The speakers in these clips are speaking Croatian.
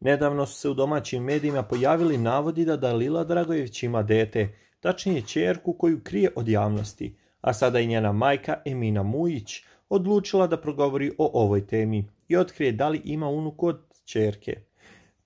Nedavno su se u domaćim medijima pojavili navodi da Dalila Dragojević ima dete, tačnije čerku koju krije od javnosti, a sada i njena majka Emina Mujić odlučila da progovori o ovoj temi i otkrije da li ima unuku od čerke.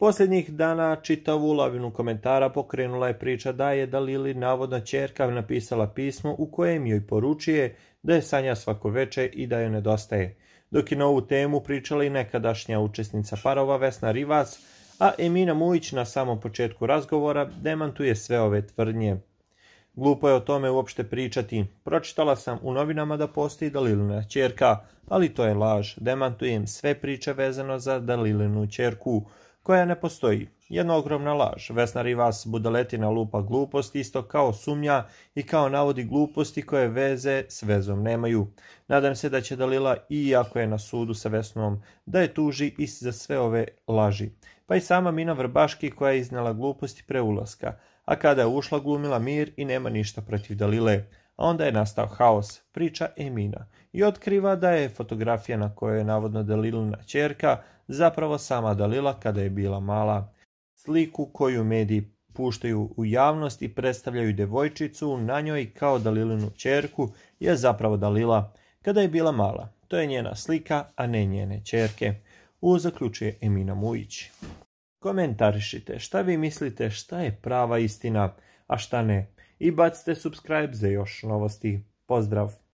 Posljednjih dana čitavu lavinu komentara pokrenula je priča da je Dalili navodna čerka napisala pismo u kojem joj poručuje da je sanja svako veče i da joj nedostaje. Dok je na ovu temu pričala i nekadašnja učesnica parova Vesna Rivas, a Emina Mujić na samom početku razgovora demantuje sve ove tvrdnje. Glupo je o tome uopšte pričati. Pročitala sam u novinama da postoji Dalilina čerka, ali to je laž. Demantujem sve priče vezano za Dalilinu čerku koja ne postoji. Jedna ogromna laž. Vesna Rivas budaletina lupa gluposti isto kao sumnja i kao navodi gluposti koje veze s vezom nemaju. Nadam se da će Dalila, iako je na sudu sa Vesnom, da je tuži i za sve ove laži. Pa i sama Mina Vrbaški koja je iznala gluposti pre ulaska, a kada je ušla glumila mir i nema ništa protiv Dalile. Onda je nastao haos, priča Emina i otkriva da je fotografija na kojoj je navodno Dalilina čerka zapravo sama Dalila kada je bila mala. Sliku koju mediji puštaju u javnost i predstavljaju devojčicu na njoj kao Dalilinu čerku je zapravo Dalila kada je bila mala. To je njena slika, a ne njene čerke. U zaključuje Emina Mujić. Komentarišite šta vi mislite šta je prava istina, a šta ne i bacite subscribe za još novosti. Pozdrav!